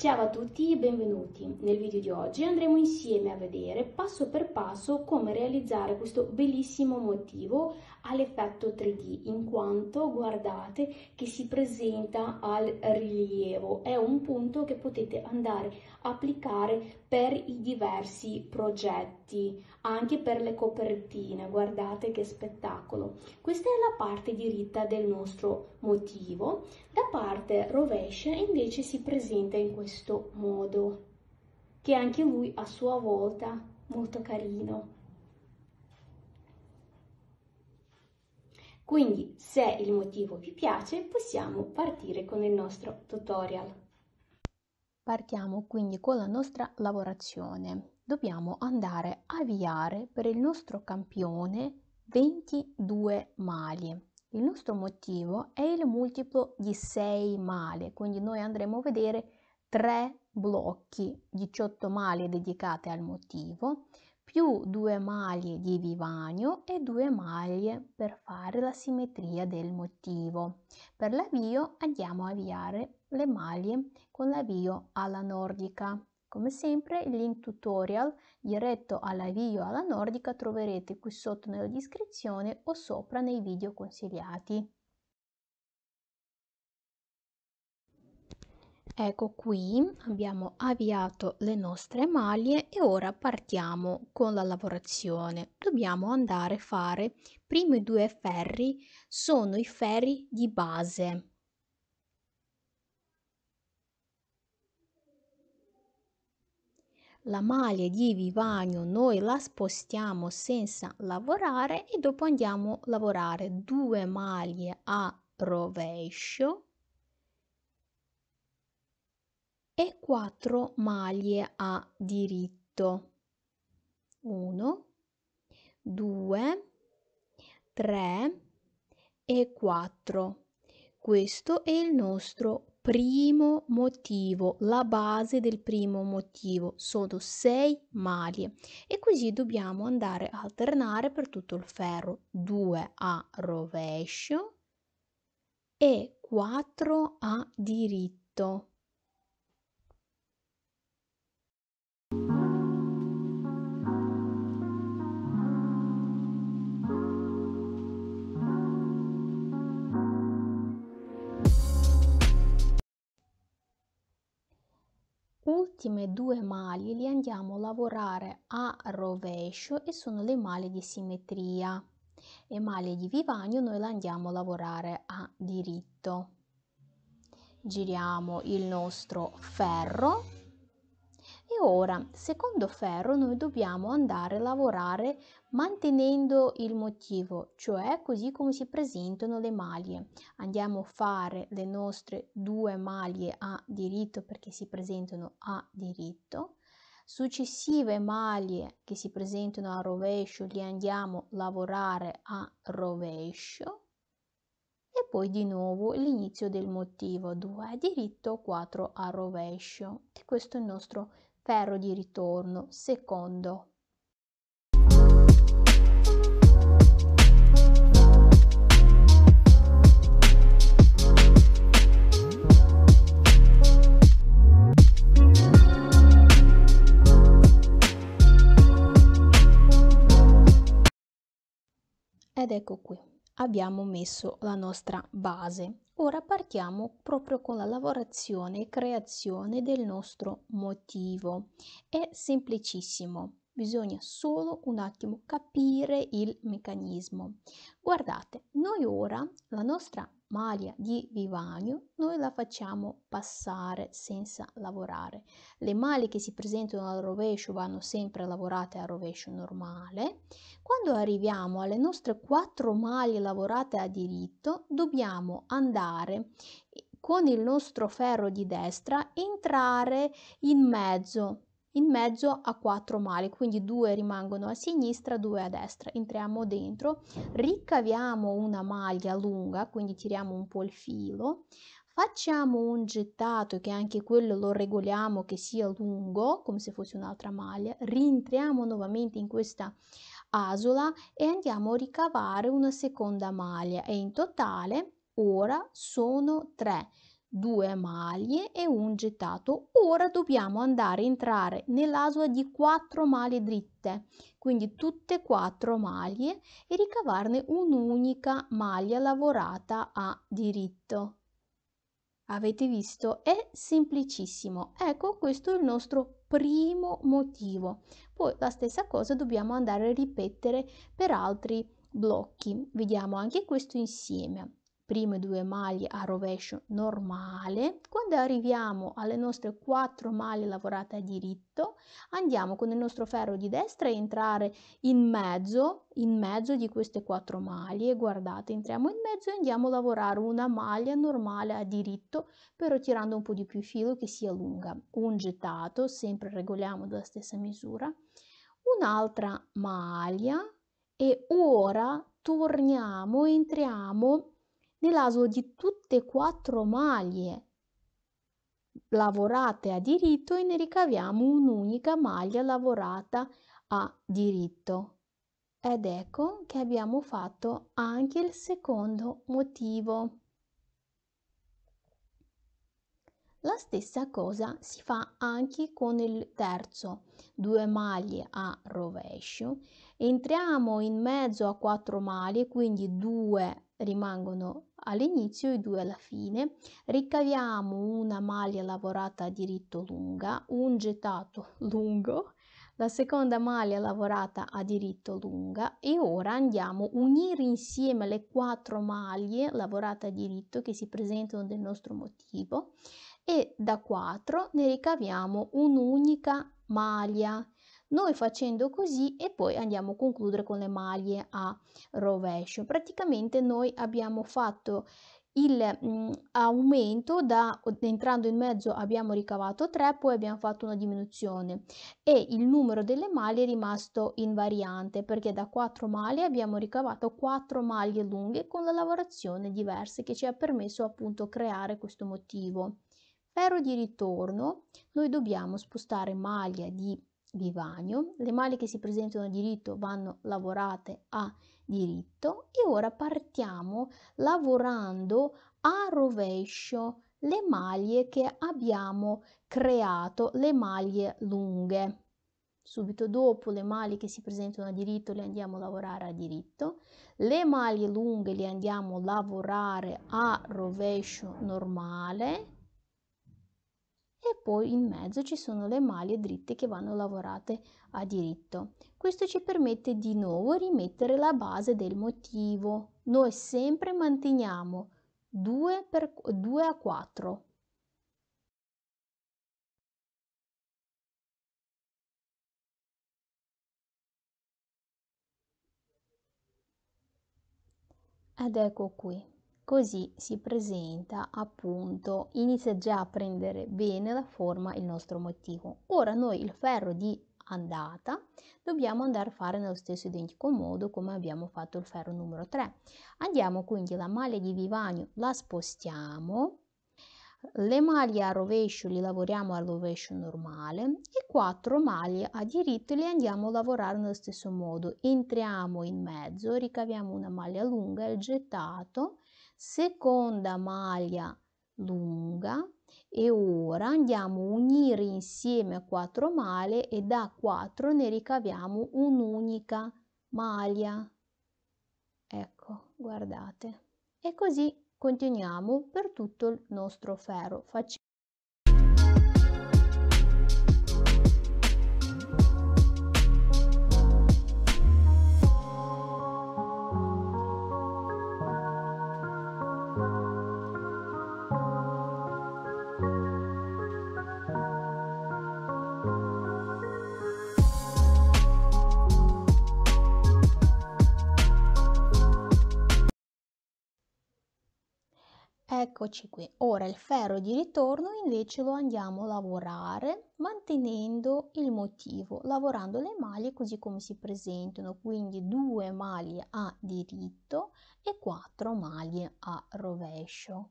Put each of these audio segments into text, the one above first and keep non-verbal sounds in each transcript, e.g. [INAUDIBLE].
Ciao a tutti e benvenuti. Nel video di oggi andremo insieme a vedere passo per passo come realizzare questo bellissimo motivo all'effetto 3D in quanto guardate che si presenta al rilievo. È un punto che potete andare applicare per i diversi progetti, anche per le copertine. Guardate che spettacolo! Questa è la parte diritta del nostro motivo. La parte rovescia invece si presenta in questo modo, che anche lui a sua volta molto carino. Quindi se il motivo vi piace possiamo partire con il nostro tutorial. Partiamo quindi con la nostra lavorazione. Dobbiamo andare a avviare per il nostro campione 22 mali. Il nostro motivo è il multiplo di 6 mali, quindi noi andremo a vedere 3 blocchi, 18 mali dedicate al motivo, più 2 maglie di vivagno e 2 maglie per fare la simmetria del motivo. Per l'avvio andiamo a avviare le maglie con l'avvio alla nordica. Come sempre il link tutorial diretto all'avvio alla nordica troverete qui sotto nella descrizione o sopra nei video consigliati. Ecco qui abbiamo avviato le nostre maglie e ora partiamo con la lavorazione. Dobbiamo andare a fare i primi due ferri, sono i ferri di base la maglia di vivagno noi la spostiamo senza lavorare e dopo andiamo a lavorare due maglie a rovescio e quattro maglie a diritto 1 2 3 e 4 questo è il nostro primo motivo, la base del primo motivo, sono 6 maglie e così dobbiamo andare a alternare per tutto il ferro, 2 a rovescio e 4 a diritto. ultime due maglie li andiamo a lavorare a rovescio e sono le maglie di simmetria e maglie di vivagno noi le andiamo a lavorare a diritto giriamo il nostro ferro e ora, secondo Ferro, noi dobbiamo andare a lavorare mantenendo il motivo, cioè così come si presentano le maglie. Andiamo a fare le nostre due maglie a diritto perché si presentano a diritto. Successive maglie che si presentano a rovescio le andiamo a lavorare a rovescio. E poi di nuovo l'inizio del motivo 2 a diritto, 4 a rovescio. E questo è il nostro ferro di ritorno, secondo. Ed ecco qui abbiamo messo la nostra base. Ora partiamo proprio con la lavorazione e creazione del nostro motivo. È semplicissimo, bisogna solo un attimo capire il meccanismo. Guardate, noi ora la nostra maglia di vivagno noi la facciamo passare senza lavorare. Le maglie che si presentano al rovescio vanno sempre lavorate a rovescio normale. Quando arriviamo alle nostre quattro maglie lavorate a diritto dobbiamo andare con il nostro ferro di destra entrare in mezzo in mezzo a quattro male, quindi due rimangono a sinistra, due a destra. Entriamo dentro, ricaviamo una maglia lunga, quindi tiriamo un po' il filo, facciamo un gettato che anche quello lo regoliamo che sia lungo, come se fosse un'altra maglia, rientriamo nuovamente in questa asola e andiamo a ricavare una seconda maglia e in totale ora sono tre due maglie e un gettato. Ora dobbiamo andare a entrare nell'asola di quattro maglie dritte, quindi tutte quattro maglie e ricavarne un'unica maglia lavorata a diritto. Avete visto? È semplicissimo. Ecco, questo è il nostro primo motivo. Poi la stessa cosa dobbiamo andare a ripetere per altri blocchi. Vediamo anche questo insieme prime due maglie a rovescio normale. Quando arriviamo alle nostre quattro maglie lavorate a diritto, andiamo con il nostro ferro di destra a entrare in mezzo, in mezzo di queste quattro maglie. Guardate, entriamo in mezzo e andiamo a lavorare una maglia normale a diritto, però tirando un po' di più filo che sia lunga. Un gettato, sempre regoliamo della stessa misura. Un'altra maglia e ora torniamo, entriamo nell'aso di tutte e quattro maglie lavorate a diritto e ne ricaviamo un'unica maglia lavorata a diritto ed ecco che abbiamo fatto anche il secondo motivo la stessa cosa si fa anche con il terzo due maglie a rovescio entriamo in mezzo a quattro maglie quindi due rimangono all'inizio e due alla fine, ricaviamo una maglia lavorata a diritto lunga, un gettato [LAUGHS] lungo, la seconda maglia lavorata a diritto lunga e ora andiamo a unire insieme le quattro maglie lavorate a diritto che si presentano nel nostro motivo e da quattro ne ricaviamo un'unica maglia noi facendo così e poi andiamo a concludere con le maglie a rovescio. Praticamente noi abbiamo fatto il mh, mm, aumento da entrando in mezzo abbiamo ricavato 3 poi abbiamo fatto una diminuzione e il numero delle maglie è rimasto invariante perché da 4 maglie abbiamo ricavato 4 maglie lunghe con la lavorazione diverse che ci ha permesso appunto creare questo motivo ferro di ritorno noi dobbiamo spostare maglia di di le maglie che si presentano a diritto vanno lavorate a diritto e ora partiamo lavorando a rovescio le maglie che abbiamo creato, le maglie lunghe. Subito dopo le maglie che si presentano a diritto le andiamo a lavorare a diritto, le maglie lunghe le andiamo a lavorare a rovescio normale, e poi in mezzo ci sono le maglie dritte che vanno lavorate a diritto. Questo ci permette di nuovo rimettere la base del motivo. Noi sempre manteniamo 2, per, 2 a 4. Ed ecco qui. Così si presenta appunto, inizia già a prendere bene la forma il nostro motivo. Ora noi il ferro di andata dobbiamo andare a fare nello stesso identico modo come abbiamo fatto il ferro numero 3. Andiamo quindi la maglia di vivagno, la spostiamo, le maglie a rovescio li lavoriamo al rovescio normale e 4 maglie a diritto le andiamo a lavorare nello stesso modo entriamo in mezzo ricaviamo una maglia lunga il gettato seconda maglia lunga e ora andiamo a unire insieme a 4 maglie e da 4 ne ricaviamo un'unica maglia ecco guardate e così continuiamo per tutto il nostro ferro Facciamo Eccoci qui. Ora il ferro di ritorno invece lo andiamo a lavorare mantenendo il motivo, lavorando le maglie così come si presentano, quindi due maglie a diritto e quattro maglie a rovescio.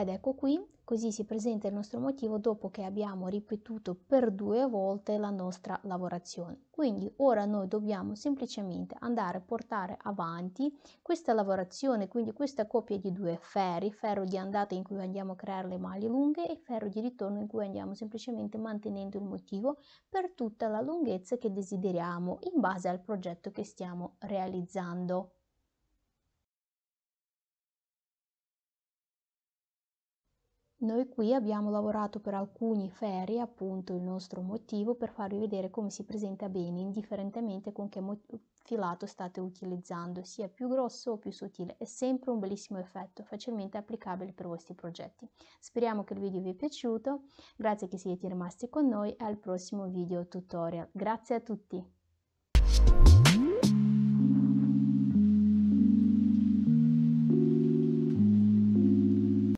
Ed ecco qui, così si presenta il nostro motivo dopo che abbiamo ripetuto per due volte la nostra lavorazione. Quindi ora noi dobbiamo semplicemente andare a portare avanti questa lavorazione, quindi questa coppia di due ferri, ferro di andata in cui andiamo a creare le maglie lunghe e ferro di ritorno in cui andiamo semplicemente mantenendo il motivo per tutta la lunghezza che desideriamo in base al progetto che stiamo realizzando. Noi qui abbiamo lavorato per alcuni ferri, appunto il nostro motivo, per farvi vedere come si presenta bene, indifferentemente con che filato state utilizzando, sia più grosso o più sottile. È sempre un bellissimo effetto, facilmente applicabile per i vostri progetti. Speriamo che il video vi è piaciuto, grazie che siete rimasti con noi e al prossimo video tutorial. Grazie a tutti!